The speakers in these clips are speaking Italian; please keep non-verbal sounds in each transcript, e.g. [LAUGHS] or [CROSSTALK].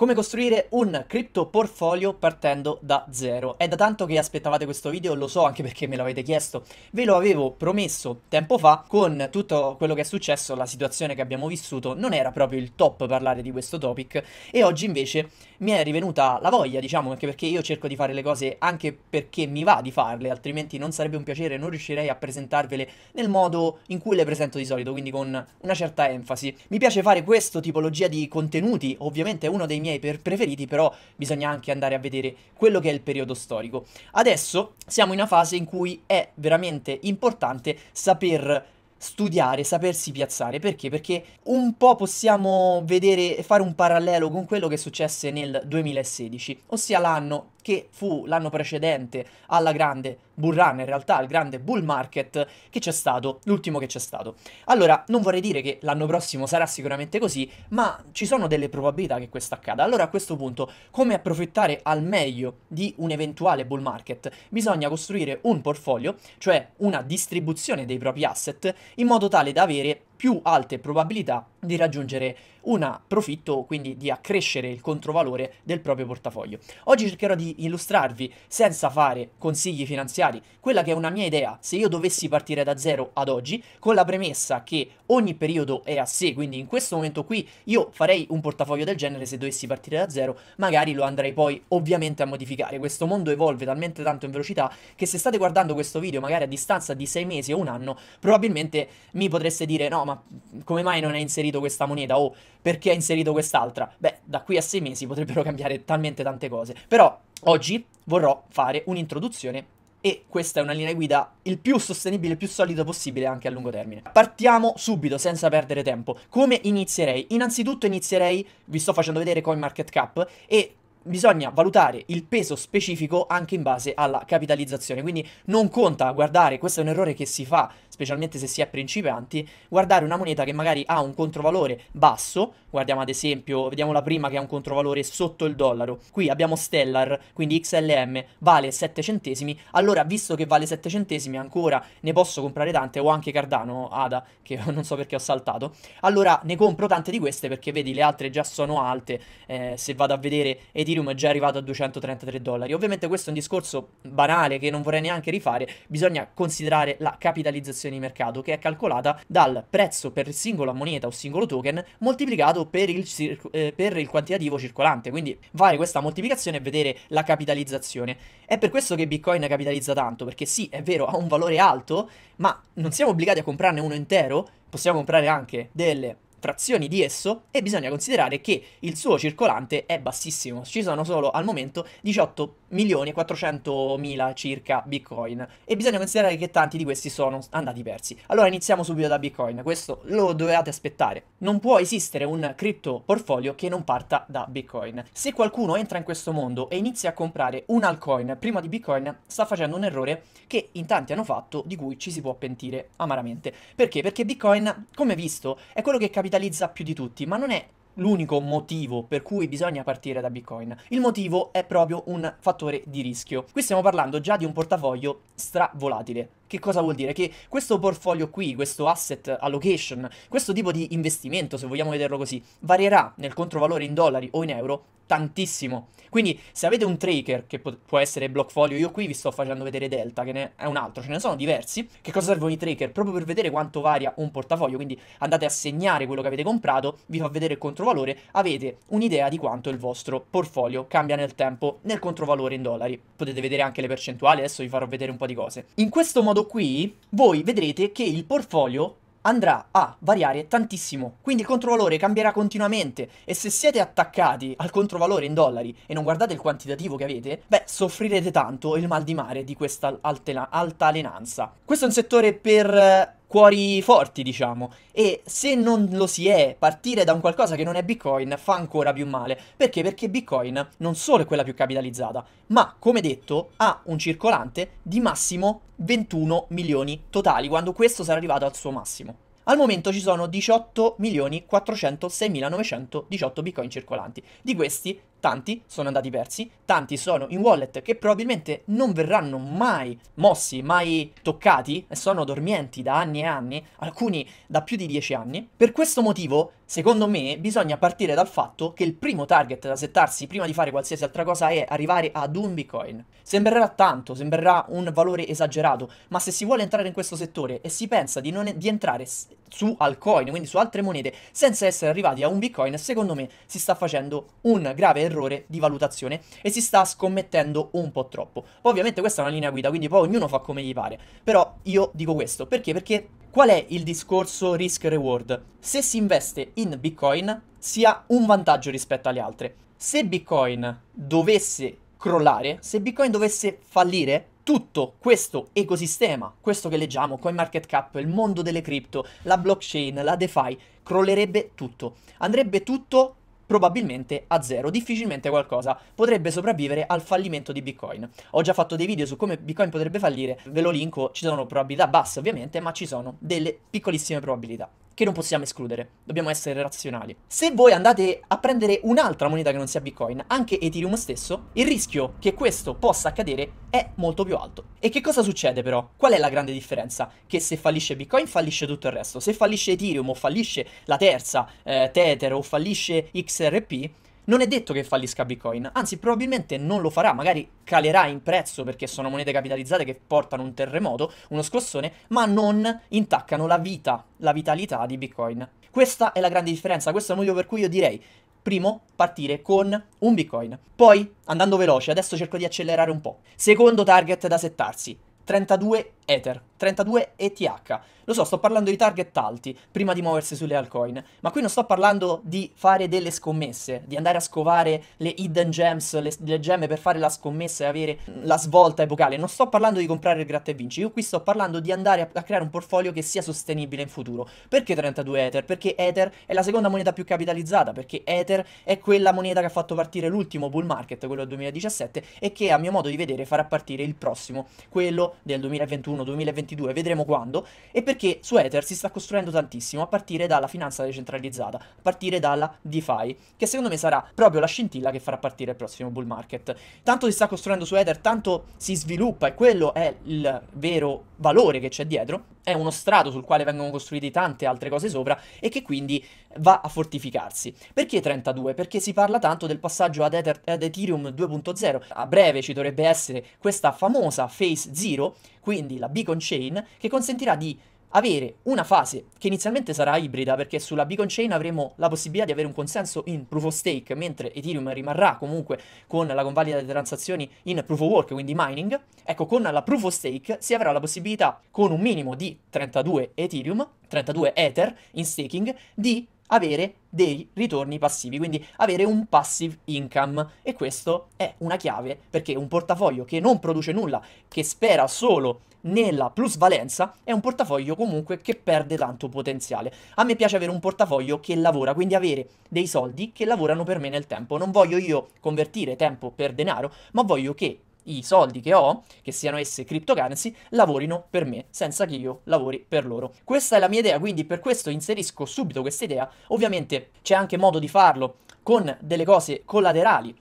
Come costruire un crypto portfolio partendo da zero. È da tanto che aspettavate questo video, lo so anche perché me l'avete chiesto. Ve lo avevo promesso tempo fa con tutto quello che è successo, la situazione che abbiamo vissuto, non era proprio il top parlare di questo topic e oggi invece mi è rivenuta la voglia, diciamo, anche perché io cerco di fare le cose anche perché mi va di farle, altrimenti non sarebbe un piacere, non riuscirei a presentarvele nel modo in cui le presento di solito, quindi con una certa enfasi. Mi piace fare questo tipologia di contenuti, ovviamente è uno dei miei miei per preferiti, però bisogna anche andare a vedere quello che è il periodo storico. Adesso siamo in una fase in cui è veramente importante saper studiare, sapersi piazzare. Perché? Perché un po' possiamo vedere, fare un parallelo con quello che successe nel 2016, ossia l'anno che fu l'anno precedente alla grande bull run, in realtà al grande bull market che c'è stato, l'ultimo che c'è stato. Allora, non vorrei dire che l'anno prossimo sarà sicuramente così, ma ci sono delle probabilità che questo accada. Allora a questo punto, come approfittare al meglio di un eventuale bull market? Bisogna costruire un portfolio, cioè una distribuzione dei propri asset, in modo tale da avere più alte probabilità di raggiungere un profitto, quindi di accrescere il controvalore del proprio portafoglio. Oggi cercherò di illustrarvi, senza fare consigli finanziari, quella che è una mia idea se io dovessi partire da zero ad oggi, con la premessa che ogni periodo è a sé, quindi in questo momento qui io farei un portafoglio del genere se dovessi partire da zero, magari lo andrei poi ovviamente a modificare. Questo mondo evolve talmente tanto in velocità che se state guardando questo video magari a distanza di sei mesi o un anno, probabilmente mi potreste dire no, ma ma come mai non hai inserito questa moneta o perché hai inserito quest'altra? Beh, da qui a sei mesi potrebbero cambiare talmente tante cose. Però oggi vorrò fare un'introduzione e questa è una linea guida il più sostenibile, il più solido possibile anche a lungo termine. Partiamo subito, senza perdere tempo. Come inizierei? Innanzitutto inizierei, vi sto facendo vedere CoinMarketCap e bisogna valutare il peso specifico anche in base alla capitalizzazione. Quindi non conta guardare, questo è un errore che si fa specialmente se si è principianti, guardare una moneta che magari ha un controvalore basso, guardiamo ad esempio, vediamo la prima che ha un controvalore sotto il dollaro, qui abbiamo Stellar, quindi XLM, vale 7 centesimi, allora visto che vale 7 centesimi ancora ne posso comprare tante, o anche Cardano, ADA, che [LAUGHS] non so perché ho saltato, allora ne compro tante di queste perché vedi le altre già sono alte, eh, se vado a vedere Ethereum è già arrivato a 233 dollari, ovviamente questo è un discorso banale che non vorrei neanche rifare, bisogna considerare la capitalizzazione di mercato che è calcolata dal prezzo per singola moneta o singolo token moltiplicato per il, eh, per il quantitativo circolante. Quindi fare questa moltiplicazione e vedere la capitalizzazione. È per questo che Bitcoin capitalizza tanto, perché sì, è vero, ha un valore alto, ma non siamo obbligati a comprarne uno intero, possiamo comprare anche delle frazioni di esso e bisogna considerare che il suo circolante è bassissimo, ci sono solo al momento 18 milioni e 400 mila circa bitcoin e bisogna considerare che tanti di questi sono andati persi. Allora iniziamo subito da bitcoin, questo lo dovevate aspettare. Non può esistere un cripto portfolio che non parta da bitcoin. Se qualcuno entra in questo mondo e inizia a comprare un altcoin prima di bitcoin sta facendo un errore che in tanti hanno fatto di cui ci si può pentire amaramente. Perché? Perché bitcoin, come visto, è quello che capitalizza più di tutti, ma non è l'unico motivo per cui bisogna partire da Bitcoin. Il motivo è proprio un fattore di rischio. Qui stiamo parlando già di un portafoglio stravolatile. Che cosa vuol dire? Che questo portfolio qui, questo asset allocation, questo tipo di investimento, se vogliamo vederlo così, varierà nel controvalore in dollari o in euro tantissimo. Quindi se avete un tracker che po- può essere Blockfolio, io qui vi sto facendo vedere Delta, che ne è un altro, ce ne sono diversi. Che cosa servono i tracker? Proprio per vedere quanto varia un portafoglio, quindi andate a segnare quello che avete comprato, vi fa vedere il controvalore, avete un'idea di quanto il vostro portfolio cambia nel tempo nel controvalore in dollari. Potete vedere anche le percentuali, adesso vi farò vedere un po' di cose. In questo modo modo qui voi vedrete che il portfolio andrà a variare tantissimo. Quindi il controvalore cambierà continuamente e se siete attaccati al controvalore in dollari e non guardate il quantitativo che avete, beh, soffrirete tanto il mal di mare di questa altalenanza. Questo è un settore per eh, cuori forti, diciamo. E se non lo si è, partire da un qualcosa che non è Bitcoin fa ancora più male. Perché? Perché Bitcoin non solo è quella più capitalizzata, ma come detto ha un circolante di massimo 21 milioni totali, quando questo sarà arrivato al suo massimo. Al momento ci sono 18.406.918 bitcoin circolanti, di questi tanti sono andati persi, tanti sono in wallet che probabilmente non verranno mai mossi, mai toccati e sono dormienti da anni e anni, alcuni da più di dieci anni. Per questo motivo, secondo me, bisogna partire dal fatto che il primo target da settarsi prima di fare qualsiasi altra cosa è arrivare ad un bitcoin. Sembrerà tanto, sembrerà un valore esagerato, ma se si vuole entrare in questo settore e si pensa di, non, di entrare su altcoin, quindi su altre monete, senza essere arrivati a un bitcoin, secondo me si sta facendo un grave errore di valutazione e si sta scommettendo un po' troppo. Poi ovviamente questa è una linea guida, quindi poi ognuno fa come gli pare, però io dico questo, perché? Perché qual è il discorso risk reward? Se si investe in bitcoin si ha un vantaggio rispetto alle altre. Se bitcoin dovesse crollare, se bitcoin dovesse fallire, tutto questo ecosistema, questo che leggiamo, CoinMarketCap, il mondo delle cripto, la blockchain, la DeFi, crollerebbe tutto. Andrebbe tutto probabilmente a zero, difficilmente qualcosa potrebbe sopravvivere al fallimento di Bitcoin. Ho già fatto dei video su come Bitcoin potrebbe fallire, ve lo linko, ci sono probabilità basse ovviamente, ma ci sono delle piccolissime probabilità che non possiamo escludere. Dobbiamo essere razionali. Se voi andate a prendere un'altra moneta che non sia Bitcoin, anche Ethereum stesso, il rischio che questo possa accadere è molto più alto. E che cosa succede però? Qual è la grande differenza? Che se fallisce Bitcoin fallisce tutto il resto. Se fallisce Ethereum o fallisce la terza, eh, Tether o fallisce XRP, non è detto che fallisca Bitcoin, anzi probabilmente non lo farà, magari calerà in prezzo perché sono monete capitalizzate che portano un terremoto, uno scossone, ma non intaccano la vita, la vitalità di Bitcoin. Questa è la grande differenza, questo è il motivo per cui io direi Primo, partire con un Bitcoin. Poi, andando veloce, adesso cerco di accelerare un po'. Secondo target da settarsi, 32 Ether. 32 ETH. Lo so, sto parlando di target alti prima di muoversi sulle altcoin, ma qui non sto parlando di fare delle scommesse, di andare a scovare le hidden gems, le, le gemme per fare la scommessa e avere la svolta epocale. Non sto parlando di comprare il gratta e vinci, io qui sto parlando di andare a, a creare un portfolio che sia sostenibile in futuro. Perché 32 Ether? Perché Ether è la seconda moneta più capitalizzata, perché Ether è quella moneta che ha fatto partire l'ultimo bull market, quello del 2017, e che a mio modo di vedere farà partire il prossimo, quello del 2021-2022 2022, vedremo quando, e perché su Ether si sta costruendo tantissimo a partire dalla finanza decentralizzata, a partire dalla DeFi, che secondo me sarà proprio la scintilla che farà partire il prossimo bull market. Tanto si sta costruendo su Ether, tanto si sviluppa e quello è il vero valore che c'è dietro, è uno strato sul quale vengono costruite tante altre cose sopra e che quindi va a fortificarsi. Perché 32? Perché si parla tanto del passaggio ad, Ether, ad Ethereum 2.0. A breve ci dovrebbe essere questa famosa Phase 0, quindi la beacon chain, che consentirà di avere una fase che inizialmente sarà ibrida perché sulla beacon chain avremo la possibilità di avere un consenso in proof of stake mentre Ethereum rimarrà comunque con la convalida delle transazioni in proof of work quindi mining ecco con la proof of stake si avrà la possibilità con un minimo di 32 Ethereum 32 Ether in staking di avere dei ritorni passivi, quindi avere un passive income e questo è una chiave perché un portafoglio che non produce nulla, che spera solo nella plusvalenza, è un portafoglio comunque che perde tanto potenziale. A me piace avere un portafoglio che lavora, quindi avere dei soldi che lavorano per me nel tempo. Non voglio io convertire tempo per denaro, ma voglio che i soldi che ho, che siano esse cryptocurrency, lavorino per me senza che io lavori per loro. Questa è la mia idea, quindi per questo inserisco subito questa idea. Ovviamente c'è anche modo di farlo con delle cose collaterali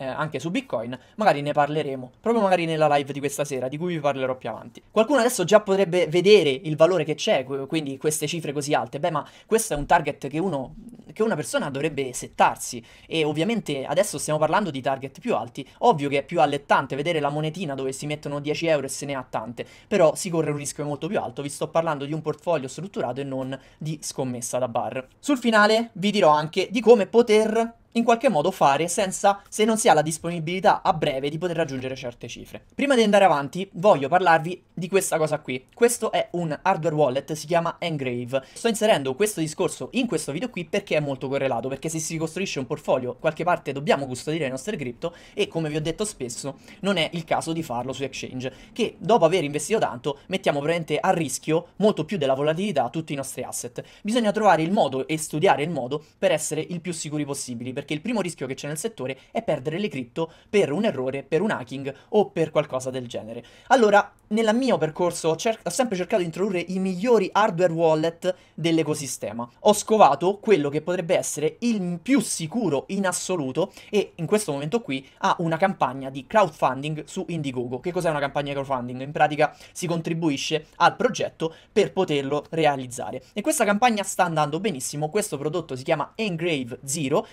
eh, anche su Bitcoin, magari ne parleremo, proprio magari nella live di questa sera, di cui vi parlerò più avanti. Qualcuno adesso già potrebbe vedere il valore che c'è, quindi queste cifre così alte, beh ma questo è un target che, uno, che una persona dovrebbe settarsi e ovviamente adesso stiamo parlando di target più alti, ovvio che è più allettante vedere la monetina dove si mettono 10 euro e se ne ha tante, però si corre un rischio molto più alto, vi sto parlando di un portfolio strutturato e non di scommessa da bar. Sul finale vi dirò anche di come poter in qualche modo fare senza, se non si ha la disponibilità a breve di poter raggiungere certe cifre. Prima di andare avanti voglio parlarvi di questa cosa qui. Questo è un hardware wallet, si chiama Engrave. Sto inserendo questo discorso in questo video qui perché è molto correlato, perché se si costruisce un portfolio, qualche parte dobbiamo custodire le nostre cripto e come vi ho detto spesso non è il caso di farlo su exchange, che dopo aver investito tanto mettiamo veramente a rischio molto più della volatilità tutti i nostri asset. Bisogna trovare il modo e studiare il modo per essere il più sicuri possibili perché il primo rischio che c'è nel settore è perdere le cripto per un errore, per un hacking o per qualcosa del genere. Allora, nel mio percorso cer- ho sempre cercato di introdurre i migliori hardware wallet dell'ecosistema. Ho scovato quello che potrebbe essere il più sicuro in assoluto e in questo momento qui ha una campagna di crowdfunding su Indiegogo. Che cos'è una campagna di crowdfunding? In pratica si contribuisce al progetto per poterlo realizzare. E questa campagna sta andando benissimo, questo prodotto si chiama Engrave Zero,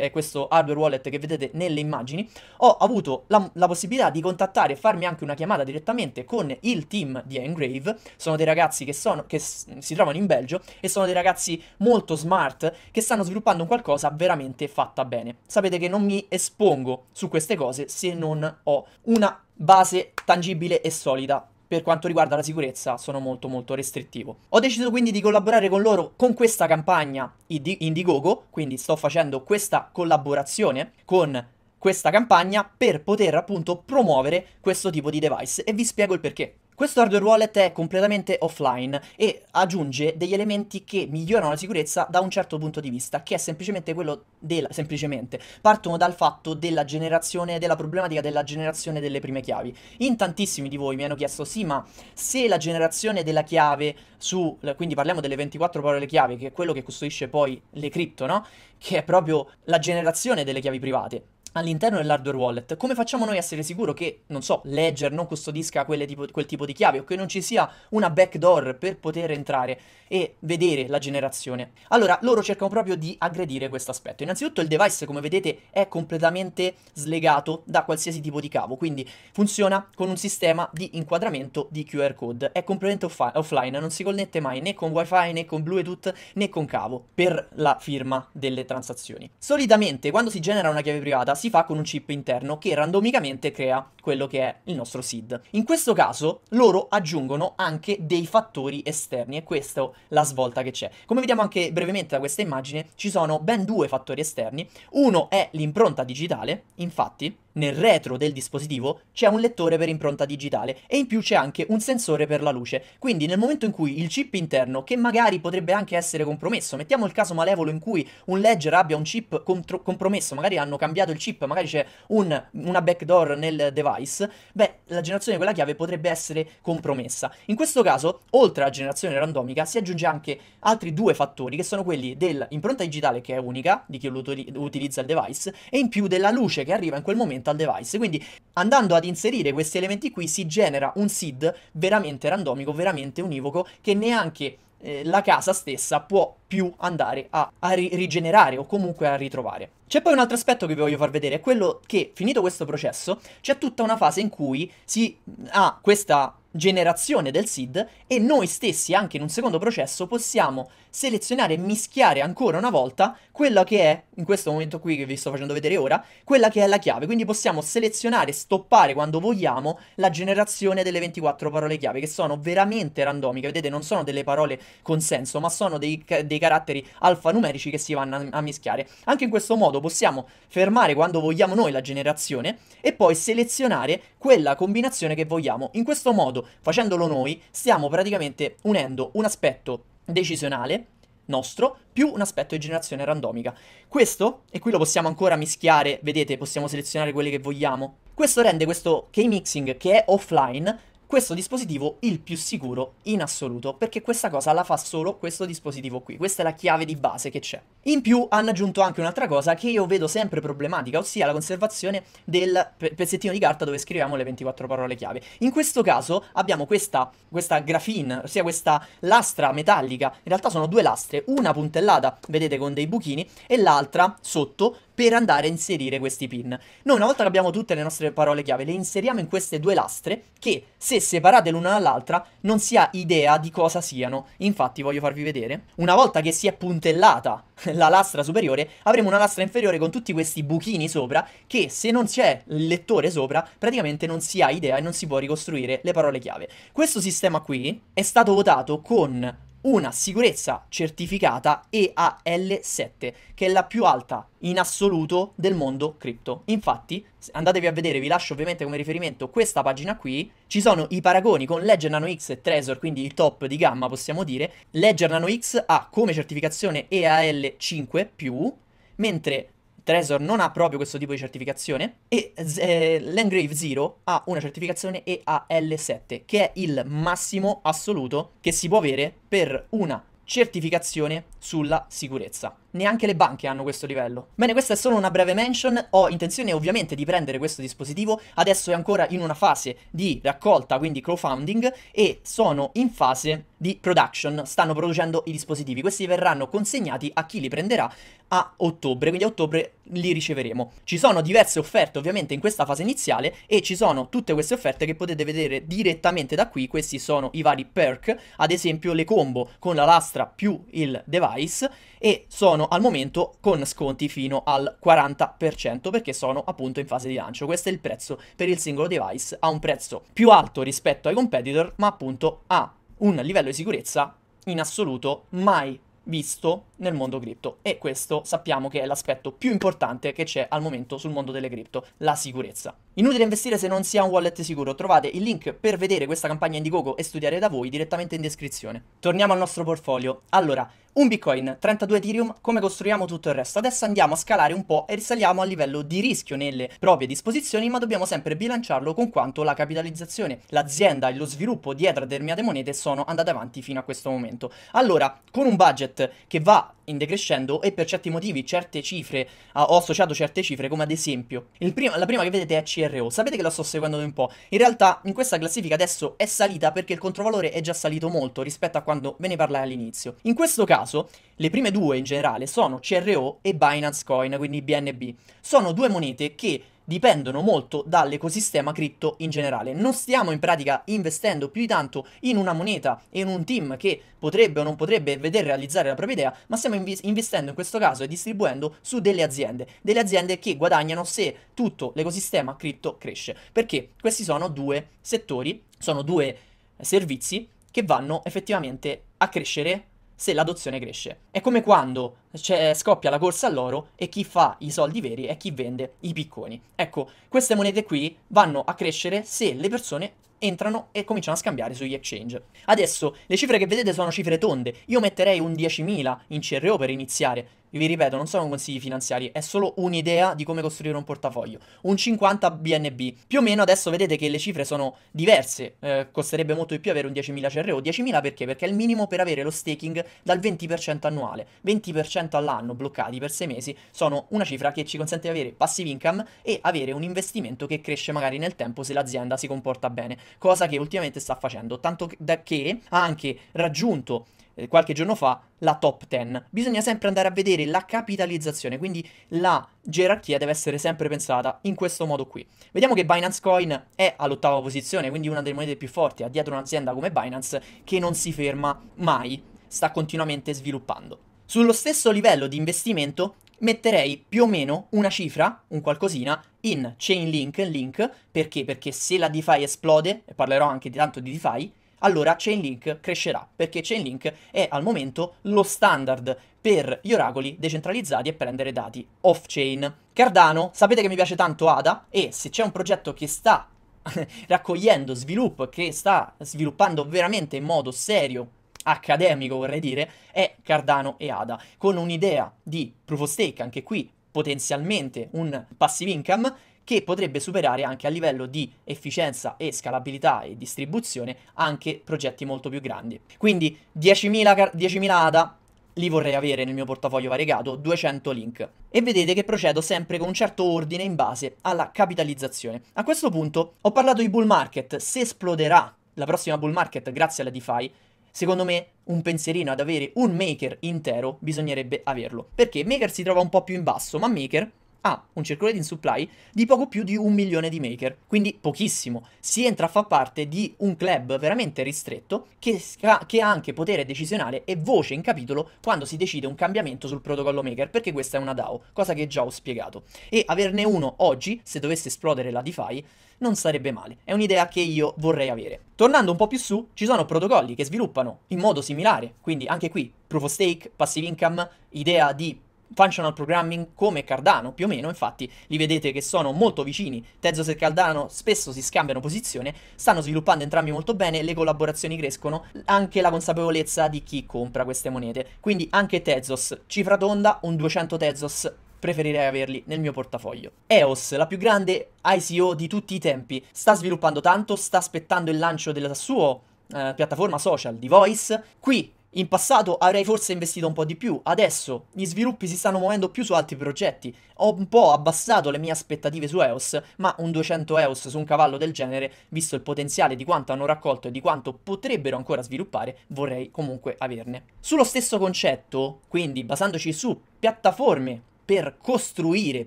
è questo hardware wallet che vedete nelle immagini, ho avuto la, la possibilità di contattare e farmi anche una chiamata direttamente con il team di Engrave, sono dei ragazzi che, sono, che si trovano in Belgio e sono dei ragazzi molto smart che stanno sviluppando qualcosa veramente fatta bene. Sapete che non mi espongo su queste cose se non ho una base tangibile e solida per quanto riguarda la sicurezza sono molto molto restrittivo. Ho deciso quindi di collaborare con loro con questa campagna Indiegogo, quindi sto facendo questa collaborazione con questa campagna per poter appunto promuovere questo tipo di device e vi spiego il perché. Questo hardware wallet è completamente offline e aggiunge degli elementi che migliorano la sicurezza da un certo punto di vista, che è semplicemente quello della... semplicemente, partono dal fatto della generazione, della problematica della generazione delle prime chiavi. In tantissimi di voi mi hanno chiesto, sì ma se la generazione della chiave su, quindi parliamo delle 24 parole chiave, che è quello che custodisce poi le cripto, no? Che è proprio la generazione delle chiavi private all'interno dell'hardware wallet. Come facciamo noi a essere sicuri che, non so, Ledger non custodisca tipo, quel tipo di chiavi o che non ci sia una backdoor per poter entrare e vedere la generazione? Allora, loro cercano proprio di aggredire questo aspetto. Innanzitutto il device, come vedete, è completamente slegato da qualsiasi tipo di cavo, quindi funziona con un sistema di inquadramento di QR code. È completamente off- offline, non si connette mai né con WiFi né con Bluetooth né con cavo per la firma delle transazioni. Solitamente, quando si genera una chiave privata, si fa con un chip interno che randomicamente crea quello che è il nostro SID. In questo caso loro aggiungono anche dei fattori esterni e questa è la svolta che c'è. Come vediamo anche brevemente da questa immagine ci sono ben due fattori esterni, uno è l'impronta digitale, infatti nel retro del dispositivo c'è un lettore per impronta digitale e in più c'è anche un sensore per la luce. Quindi nel momento in cui il chip interno, che magari potrebbe anche essere compromesso, mettiamo il caso malevolo in cui un ledger abbia un chip compromesso, magari hanno cambiato il chip chip, magari c'è un, una backdoor nel device, beh, la generazione di quella chiave potrebbe essere compromessa. In questo caso, oltre alla generazione randomica, si aggiunge anche altri due fattori, che sono quelli dell'impronta digitale, che è unica, di chi utilizza il device, e in più della luce che arriva in quel momento al device. Quindi, andando ad inserire questi elementi qui, si genera un SID veramente randomico, veramente univoco, che neanche eh, la casa stessa può più andare a, a rigenerare o comunque a ritrovare. C'è poi un altro aspetto che vi voglio far vedere, è quello che, finito questo processo, c'è tutta una fase in cui si ha questa generazione del SID e noi stessi anche in un secondo processo possiamo selezionare e mischiare ancora una volta quella che è, in questo momento qui che vi sto facendo vedere ora, quella che è la chiave, quindi possiamo selezionare e stoppare quando vogliamo la generazione delle 24 parole chiave che sono veramente randomiche, vedete non sono delle parole con senso ma sono dei, dei caratteri alfanumerici che si vanno a, a mischiare, anche in questo modo possiamo fermare quando vogliamo noi la generazione e poi selezionare quella combinazione che vogliamo, in questo modo facendolo noi stiamo praticamente unendo un aspetto decisionale nostro più un aspetto di generazione randomica. Questo, e qui lo possiamo ancora mischiare, vedete, possiamo selezionare quelle che vogliamo. Questo rende questo key mixing che è offline questo dispositivo il più sicuro in assoluto, perché questa cosa la fa solo questo dispositivo qui, questa è la chiave di base che c'è. In più hanno aggiunto anche un'altra cosa che io vedo sempre problematica, ossia la conservazione del pe- pezzettino di carta dove scriviamo le 24 parole chiave. In questo caso abbiamo questa, questa grafine, ossia questa lastra metallica, in realtà sono due lastre, una puntellata, vedete, con dei buchini, e l'altra sotto per andare a inserire questi pin. Noi una volta che abbiamo tutte le nostre parole chiave le inseriamo in queste due lastre che se separate l'una dall'altra non si ha idea di cosa siano. Infatti voglio farvi vedere. Una volta che si è puntellata [LAUGHS] la lastra superiore avremo una lastra inferiore con tutti questi buchini sopra che se non c'è il lettore sopra praticamente non si ha idea e non si può ricostruire le parole chiave. Questo sistema qui è stato votato con una sicurezza certificata EAL7, che è la più alta in assoluto del mondo cripto. Infatti, andatevi a vedere, vi lascio ovviamente come riferimento questa pagina qui, ci sono i paragoni con Ledger Nano X e Trezor, quindi il top di gamma possiamo dire. Ledger Nano X ha come certificazione EAL5+, mentre Trezor non ha proprio questo tipo di certificazione e eh, Landgrave Zero ha una certificazione EAL7 che è il massimo assoluto che si può avere per una certificazione sulla sicurezza neanche le banche hanno questo livello. Bene, questa è solo una breve mention, ho intenzione ovviamente di prendere questo dispositivo, adesso è ancora in una fase di raccolta, quindi crowdfunding, e sono in fase di production, stanno producendo i dispositivi, questi verranno consegnati a chi li prenderà a ottobre, quindi a ottobre li riceveremo. Ci sono diverse offerte ovviamente in questa fase iniziale e ci sono tutte queste offerte che potete vedere direttamente da qui, questi sono i vari perk, ad esempio le combo con la lastra più il device e sono al momento con sconti fino al 40% perché sono appunto in fase di lancio. Questo è il prezzo per il singolo device, ha un prezzo più alto rispetto ai competitor ma appunto ha un livello di sicurezza in assoluto mai visto nel mondo cripto e questo sappiamo che è l'aspetto più importante che c'è al momento sul mondo delle cripto, la sicurezza. Inutile investire se non si ha un wallet sicuro, trovate il link per vedere questa campagna Indiegogo e studiare da voi direttamente in descrizione. Torniamo al nostro portfolio. Allora, un bitcoin, 32 ethereum, come costruiamo tutto il resto? Adesso andiamo a scalare un po' e risaliamo a livello di rischio nelle proprie disposizioni, ma dobbiamo sempre bilanciarlo con quanto la capitalizzazione, l'azienda e lo sviluppo dietro a determinate monete sono andate avanti fino a questo momento. Allora, con un budget che va in decrescendo e per certi motivi certe cifre, ah, ho associato certe cifre come ad esempio, prima, la prima che vedete è CRO, sapete che la sto seguendo da un po', in realtà in questa classifica adesso è salita perché il controvalore è già salito molto rispetto a quando ve ne parlai all'inizio. In questo caso le prime due in generale sono CRO e Binance Coin, quindi BNB, sono due monete che dipendono molto dall'ecosistema cripto in generale. Non stiamo in pratica investendo più di tanto in una moneta e in un team che potrebbe o non potrebbe vedere realizzare la propria idea, ma stiamo inv- investendo in questo caso e distribuendo su delle aziende, delle aziende che guadagnano se tutto l'ecosistema cripto cresce, perché questi sono due settori, sono due servizi che vanno effettivamente a crescere se l'adozione cresce. È come quando cioè, scoppia la corsa all'oro e chi fa i soldi veri è chi vende i picconi. Ecco, queste monete qui vanno a crescere se le persone entrano e cominciano a scambiare sugli exchange. Adesso le cifre che vedete sono cifre tonde, io metterei un 10.000 in CRO per iniziare. Vi ripeto, non sono consigli finanziari, è solo un'idea di come costruire un portafoglio. Un 50 BNB. Più o meno adesso vedete che le cifre sono diverse. Eh, costerebbe molto di più avere un 10.000 CRO. 10.000 perché? Perché è il minimo per avere lo staking dal 20% annuale. 20% all'anno bloccati per 6 mesi sono una cifra che ci consente di avere passive income e avere un investimento che cresce magari nel tempo se l'azienda si comporta bene cosa che ultimamente sta facendo, tanto da che ha anche raggiunto eh, qualche giorno fa la top 10. Bisogna sempre andare a vedere la capitalizzazione, quindi la gerarchia deve essere sempre pensata in questo modo qui. Vediamo che Binance Coin è all'ottava posizione, quindi una delle monete più forti, ha dietro un'azienda come Binance che non si ferma mai, sta continuamente sviluppando. Sullo stesso livello di investimento metterei più o meno una cifra, un qualcosina, in Chainlink, link, perché? Perché se la DeFi esplode, e parlerò anche di tanto di DeFi, allora Chainlink crescerà, perché Chainlink è al momento lo standard per gli oracoli decentralizzati e prendere dati off-chain. Cardano, sapete che mi piace tanto ADA e se c'è un progetto che sta [LAUGHS] raccogliendo sviluppo, che sta sviluppando veramente in modo serio accademico vorrei dire, è Cardano e ADA, con un'idea di proof of stake, anche qui potenzialmente un passive income, che potrebbe superare anche a livello di efficienza e scalabilità e distribuzione anche progetti molto più grandi. Quindi 10.000, car- 10.000 ADA li vorrei avere nel mio portafoglio variegato, 200 link. E vedete che procedo sempre con un certo ordine in base alla capitalizzazione. A questo punto ho parlato di bull market, se esploderà la prossima bull market grazie alla DeFi, secondo me un pensierino ad avere un maker intero bisognerebbe averlo. Perché maker si trova un po' più in basso, ma maker ha un circulating supply di poco più di un milione di maker, quindi pochissimo. Si entra a far parte di un club veramente ristretto che, che ha anche potere decisionale e voce in capitolo quando si decide un cambiamento sul protocollo maker, perché questa è una DAO, cosa che già ho spiegato. E averne uno oggi, se dovesse esplodere la DeFi, non sarebbe male. È un'idea che io vorrei avere. Tornando un po' più su, ci sono protocolli che sviluppano in modo similare, quindi anche qui proof of stake, passive income, idea di functional programming come Cardano, più o meno, infatti li vedete che sono molto vicini. Tezos e Cardano spesso si scambiano posizione, stanno sviluppando entrambi molto bene, le collaborazioni crescono, anche la consapevolezza di chi compra queste monete. Quindi anche Tezos, cifra tonda, un 200 Tezos preferirei averli nel mio portafoglio. EOS, la più grande ICO di tutti i tempi, sta sviluppando tanto, sta aspettando il lancio della sua eh, piattaforma social di Voice. Qui in passato avrei forse investito un po' di più, adesso gli sviluppi si stanno muovendo più su altri progetti. Ho un po' abbassato le mie aspettative su EOS, ma un 200 EOS su un cavallo del genere, visto il potenziale di quanto hanno raccolto e di quanto potrebbero ancora sviluppare, vorrei comunque averne. Sullo stesso concetto, quindi basandoci su piattaforme per costruire,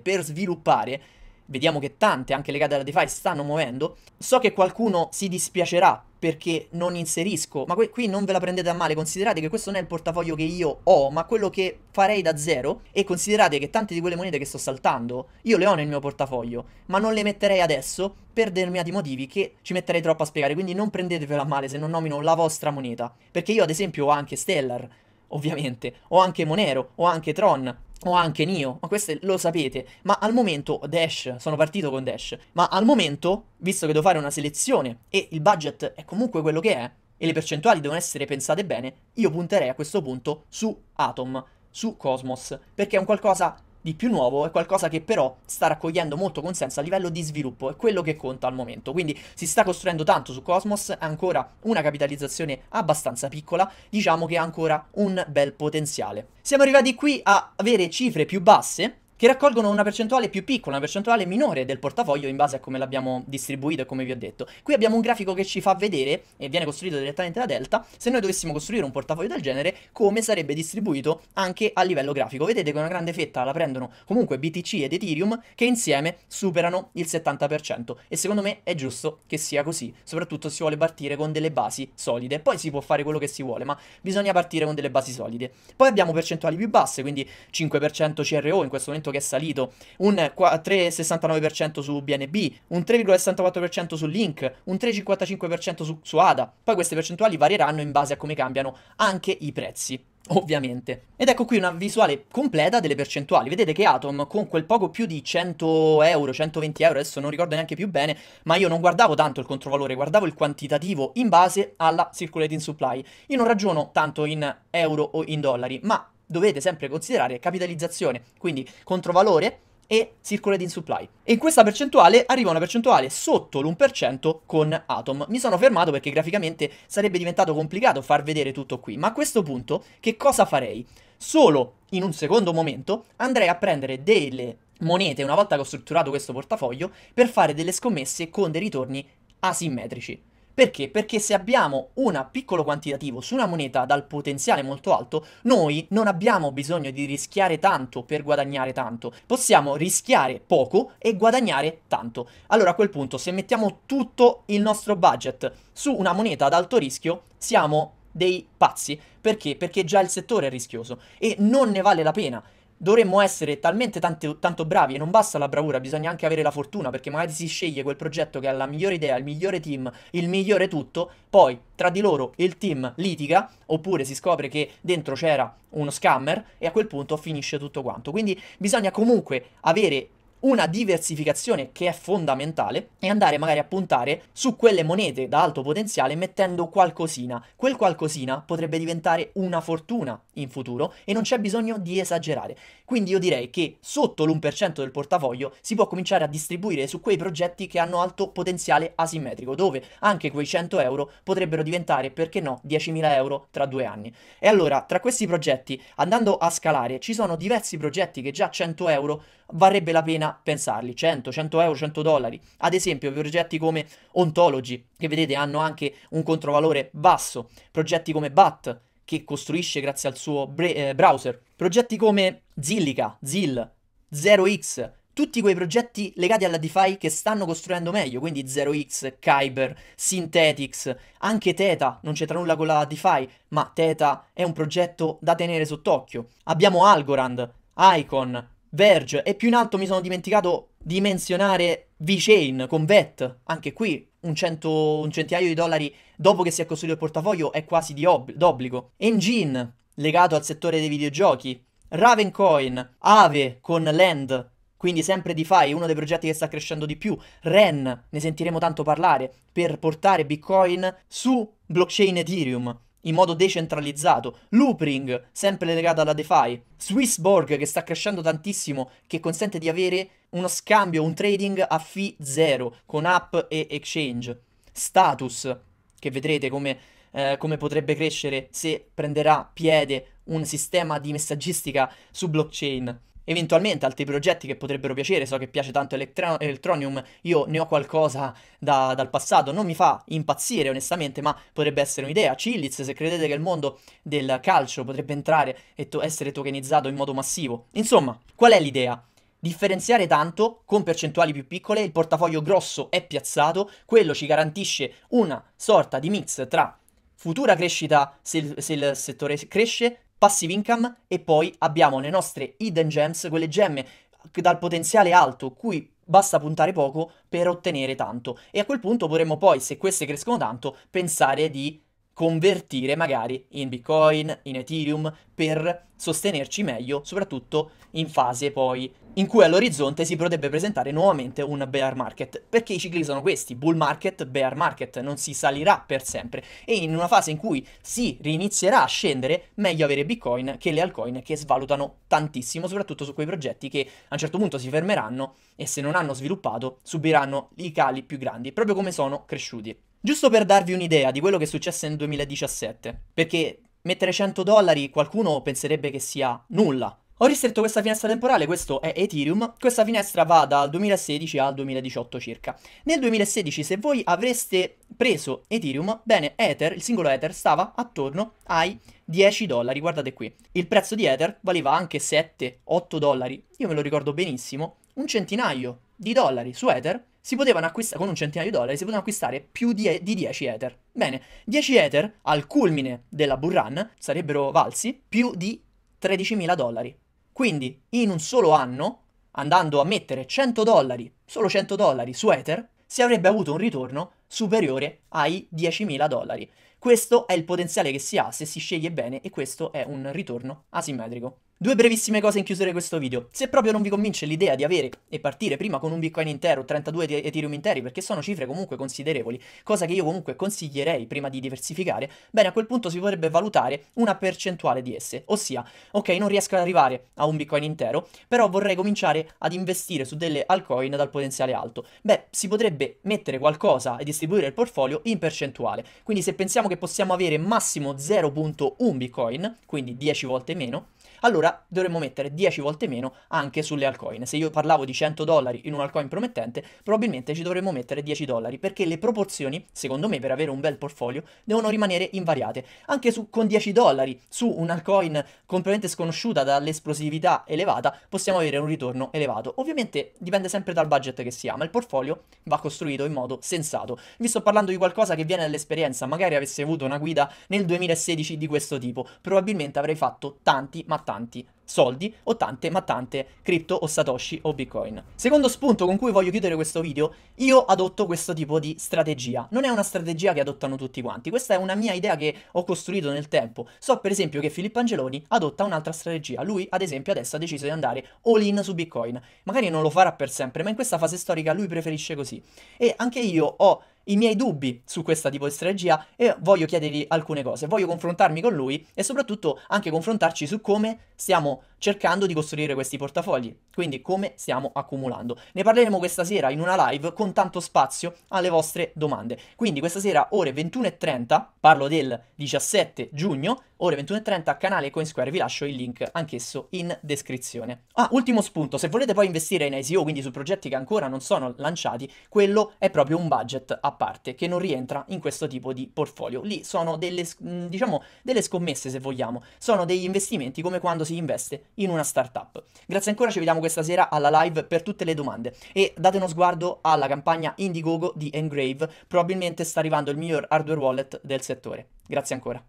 per sviluppare, vediamo che tante, anche legate alla DeFi, stanno muovendo. So che qualcuno si dispiacerà perché non inserisco, ma qui non ve la prendete a male, considerate che questo non è il portafoglio che io ho, ma quello che farei da zero e considerate che tante di quelle monete che sto saltando, io le ho nel mio portafoglio, ma non le metterei adesso per determinati motivi che ci metterei troppo a spiegare, quindi non prendetevela a male se non nomino la vostra moneta, perché io ad esempio ho anche Stellar, ovviamente, ho anche Monero, ho anche Tron, o anche Nio, ma queste lo sapete, ma al momento Dash, sono partito con Dash, ma al momento, visto che devo fare una selezione e il budget è comunque quello che è, e le percentuali devono essere pensate bene, io punterei a questo punto su Atom, su Cosmos, perché è un qualcosa di più nuovo, è qualcosa che però sta raccogliendo molto consenso a livello di sviluppo, è quello che conta al momento. Quindi si sta costruendo tanto su Cosmos, ancora una capitalizzazione abbastanza piccola, diciamo che ha ancora un bel potenziale. Siamo arrivati qui a avere cifre più basse, che raccolgono una percentuale più piccola, una percentuale minore del portafoglio in base a come l'abbiamo distribuito e come vi ho detto. Qui abbiamo un grafico che ci fa vedere, e viene costruito direttamente da Delta, se noi dovessimo costruire un portafoglio del genere, come sarebbe distribuito anche a livello grafico. Vedete che una grande fetta la prendono comunque BTC ed Ethereum, che insieme superano il 70%, e secondo me è giusto che sia così, soprattutto se si vuole partire con delle basi solide. Poi si può fare quello che si vuole, ma bisogna partire con delle basi solide. Poi abbiamo percentuali più basse, quindi 5% CRO in questo momento 3,8% che è salito, un 3,69% su BNB, un 3,64% su Link, un 3,55% su, su ADA. Poi queste percentuali varieranno in base a come cambiano anche i prezzi ovviamente. Ed ecco qui una visuale completa delle percentuali. Vedete che Atom con quel poco più di 100 euro, 120 euro, adesso non ricordo neanche più bene, ma io non guardavo tanto il controvalore, guardavo il quantitativo in base alla circulating supply. Io non ragiono tanto in euro o in dollari, ma dovete sempre considerare capitalizzazione, quindi controvalore e circulating supply. E in questa percentuale arriva una percentuale sotto l'1% con Atom. Mi sono fermato perché graficamente sarebbe diventato complicato far vedere tutto qui, ma a questo punto che cosa farei? Solo in un secondo momento andrei a prendere delle monete, una volta che ho strutturato questo portafoglio, per fare delle scommesse con dei ritorni asimmetrici. Perché? Perché se abbiamo un piccolo quantitativo su una moneta dal potenziale molto alto, noi non abbiamo bisogno di rischiare tanto per guadagnare tanto. Possiamo rischiare poco e guadagnare tanto. Allora a quel punto se mettiamo tutto il nostro budget su una moneta ad alto rischio, siamo dei pazzi. Perché? Perché già il settore è rischioso e non ne vale la pena dovremmo essere talmente tante, tanto bravi e non basta la bravura, bisogna anche avere la fortuna perché magari si sceglie quel progetto che ha la migliore idea, il migliore team, il migliore tutto, poi tra di loro il team litiga oppure si scopre che dentro c'era uno scammer e a quel punto finisce tutto quanto. Quindi bisogna comunque avere una diversificazione che è fondamentale e andare magari a puntare su quelle monete da alto potenziale mettendo qualcosina. Quel qualcosina potrebbe diventare una fortuna in futuro e non c'è bisogno di esagerare. Quindi io direi che sotto l'1% del portafoglio si può cominciare a distribuire su quei progetti che hanno alto potenziale asimmetrico, dove anche quei 100 euro potrebbero diventare, perché no, 10.000 euro tra due anni. E allora, tra questi progetti, andando a scalare, ci sono diversi progetti che già 100 euro varrebbe la pena pena pensarli, 100, 100 euro, 100 dollari. Ad esempio progetti come Ontology, che vedete hanno anche un controvalore basso, progetti come BAT, che costruisce grazie al suo bre- eh, browser, progetti come Zillica, Zill, 0x, tutti quei progetti legati alla DeFi che stanno costruendo meglio, quindi 0x, Kyber, Synthetics, anche Teta, non c'entra nulla con la DeFi, ma Teta è un progetto da tenere sott'occhio. Abbiamo Algorand, Icon, Verge e più in alto mi sono dimenticato di menzionare VeChain con VET, anche qui un, cento, un, centinaio di dollari dopo che si è costruito il portafoglio è quasi ob- d'obbligo. Engine, legato al settore dei videogiochi, Ravencoin, Ave con Land, quindi sempre DeFi, uno dei progetti che sta crescendo di più, REN, ne sentiremo tanto parlare, per portare Bitcoin su blockchain Ethereum in modo decentralizzato, Loopring, sempre legata alla DeFi, Swissborg che sta crescendo tantissimo, che consente di avere uno scambio, un trading a fee zero con app e exchange, Status, che vedrete come, eh, come potrebbe crescere se prenderà piede un sistema di messaggistica su blockchain, eventualmente altri progetti che potrebbero piacere, so che piace tanto Electro- Electronium, io ne ho qualcosa da, dal passato, non mi fa impazzire onestamente, ma potrebbe essere un'idea. Cilliz, se credete che il mondo del calcio potrebbe entrare e to- essere tokenizzato in modo massivo. Insomma, qual è l'idea? differenziare tanto con percentuali più piccole, il portafoglio grosso è piazzato, quello ci garantisce una sorta di mix tra futura crescita se il, se il settore cresce, passive income e poi abbiamo le nostre hidden gems, quelle gemme dal potenziale alto cui basta puntare poco per ottenere tanto e a quel punto potremmo poi, se queste crescono tanto, pensare di convertire magari in Bitcoin, in Ethereum per sostenerci meglio, soprattutto in fase poi in cui all'orizzonte si potrebbe presentare nuovamente un bear market, perché i cicli sono questi, bull market, bear market, non si salirà per sempre e in una fase in cui si rinizierà a scendere, meglio avere Bitcoin che le altcoin che svalutano tantissimo, soprattutto su quei progetti che a un certo punto si fermeranno e se non hanno sviluppato subiranno i cali più grandi, proprio come sono cresciuti. Giusto per darvi un'idea di quello che è successo nel 2017, perché mettere 100 dollari qualcuno penserebbe che sia nulla, ho ristretto questa finestra temporale, questo è Ethereum, questa finestra va dal 2016 al 2018 circa. Nel 2016 se voi avreste preso Ethereum, bene, Ether, il singolo Ether stava attorno ai 10 dollari, guardate qui. Il prezzo di Ether valeva anche 7-8 dollari, io me lo ricordo benissimo, un centinaio di dollari su Ether si potevano acquistare, con un centinaio di dollari, si potevano acquistare più di, di 10 Ether. Bene, 10 Ether al culmine della bull run sarebbero valsi più di 13.000 dollari. Quindi in un solo anno, andando a mettere 100 dollari, solo 100 dollari su Ether, si avrebbe avuto un ritorno superiore ai 10.000 dollari. Questo è il potenziale che si ha se si sceglie bene e questo è un ritorno asimmetrico. Due brevissime cose in chiusura di questo video. Se proprio non vi convince l'idea di avere e partire prima con un Bitcoin intero, 32 Ethereum interi, perché sono cifre comunque considerevoli, cosa che io comunque consiglierei prima di diversificare, bene, a quel punto si potrebbe valutare una percentuale di esse. Ossia, ok, non riesco ad arrivare a un Bitcoin intero, però vorrei cominciare ad investire su delle altcoin dal potenziale alto. Beh, si potrebbe mettere qualcosa e distribuire il portfolio in percentuale. Quindi se pensiamo che possiamo avere massimo 0.1 Bitcoin, quindi 10 volte meno, allora dovremmo mettere 10 volte meno anche sulle altcoin. Se io parlavo di 100 dollari in un altcoin promettente, probabilmente ci dovremmo mettere 10 dollari, perché le proporzioni, secondo me, per avere un bel portfolio, devono rimanere invariate. Anche su, con 10 dollari su un'alcoin completamente sconosciuta dall'esplosività elevata, possiamo avere un ritorno elevato. Ovviamente dipende sempre dal budget che si ha, ma il portfolio va costruito in modo sensato. Vi sto parlando di qualcosa che viene dall'esperienza, magari avessi avuto una guida nel 2016 di questo tipo, probabilmente avrei fatto tanti ma tanti tanti soldi o tante ma tante cripto o satoshi o bitcoin. Secondo spunto con cui voglio chiudere questo video, io adotto questo tipo di strategia. Non è una strategia che adottano tutti quanti, questa è una mia idea che ho costruito nel tempo. So per esempio che Filippo Angeloni adotta un'altra strategia, lui ad esempio adesso ha deciso di andare all in su bitcoin. Magari non lo farà per sempre, ma in questa fase storica lui preferisce così. E anche io ho i miei dubbi su questa tipo di strategia e voglio chiedergli alcune cose, voglio confrontarmi con lui e soprattutto anche confrontarci su come stiamo cercando di costruire questi portafogli, quindi come stiamo accumulando. Ne parleremo questa sera in una live con tanto spazio alle vostre domande. Quindi questa sera ore 21.30, parlo del 17 giugno, ore 21.30 canale CoinSquare, vi lascio il link anch'esso in descrizione. Ah, ultimo spunto, se volete poi investire in ICO, quindi su progetti che ancora non sono lanciati, quello è proprio un budget a parte che non rientra in questo tipo di portfolio. Lì sono delle, diciamo, delle scommesse se vogliamo, sono degli investimenti come quando si investe in una startup. Grazie ancora, ci vediamo questa sera alla live per tutte le domande e date uno sguardo alla campagna Indiegogo di Engrave, probabilmente sta arrivando il miglior hardware wallet del settore. Grazie ancora.